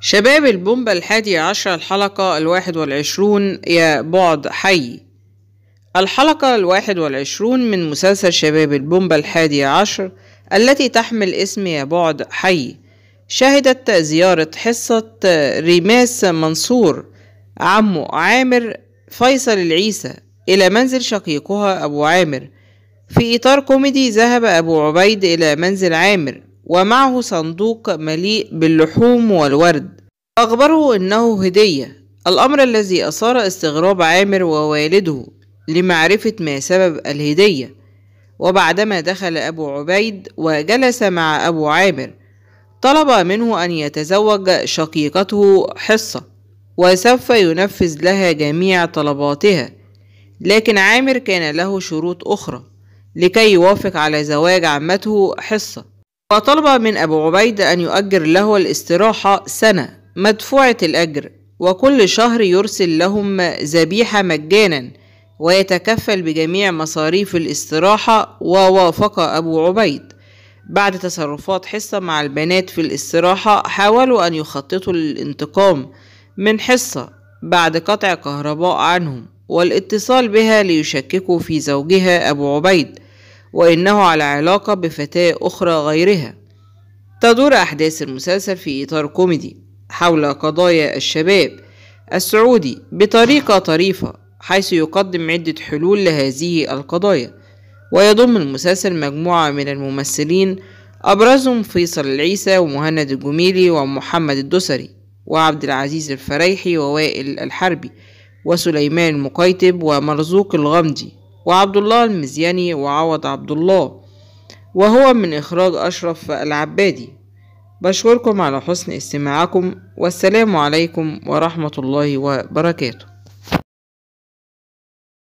شباب البومبا الحادي عشر الحلقة الواحد والعشرون يا بعد حي الحلقة الواحد والعشرون من مسلسل شباب البومبا الحادي عشر التي تحمل اسم يا بعد حي شهدت زيارة حصة ريماس منصور عمه عامر فيصل العيسى إلى منزل شقيقها أبو عامر في إطار كوميدي ذهب أبو عبيد إلى منزل عامر ومعه صندوق مليء باللحوم والورد أخبره أنه هدية الأمر الذي أثار استغراب عامر ووالده لمعرفة ما سبب الهدية وبعدما دخل أبو عبيد وجلس مع أبو عامر طلب منه أن يتزوج شقيقته حصة وسوف ينفذ لها جميع طلباتها لكن عامر كان له شروط أخرى لكي يوافق على زواج عمته حصة وطلب من أبو عبيد أن يؤجر له الاستراحة سنة مدفوعة الأجر وكل شهر يرسل لهم ذبيحة مجانا ويتكفل بجميع مصاريف الاستراحة ووافق أبو عبيد بعد تصرفات حصة مع البنات في الاستراحة حاولوا أن يخططوا للانتقام من حصة بعد قطع كهرباء عنهم والاتصال بها ليشككوا في زوجها أبو عبيد وإنه على علاقة بفتاة أخرى غيرها تدور أحداث المسلسل في إطار كوميدي حول قضايا الشباب السعودي بطريقة طريفة حيث يقدم عدة حلول لهذه القضايا ويضم المسلسل مجموعة من الممثلين أبرزهم فيصل العيسى ومهند الجميلي ومحمد الدسري وعبد العزيز الفريحي ووائل الحربي وسليمان المقيتب ومرزوق الغمدي وعبد الله المزياني وعوض عبد الله وهو من إخراج أشرف العبادي بشكركم على حسن استماعكم والسلام عليكم ورحمة الله وبركاته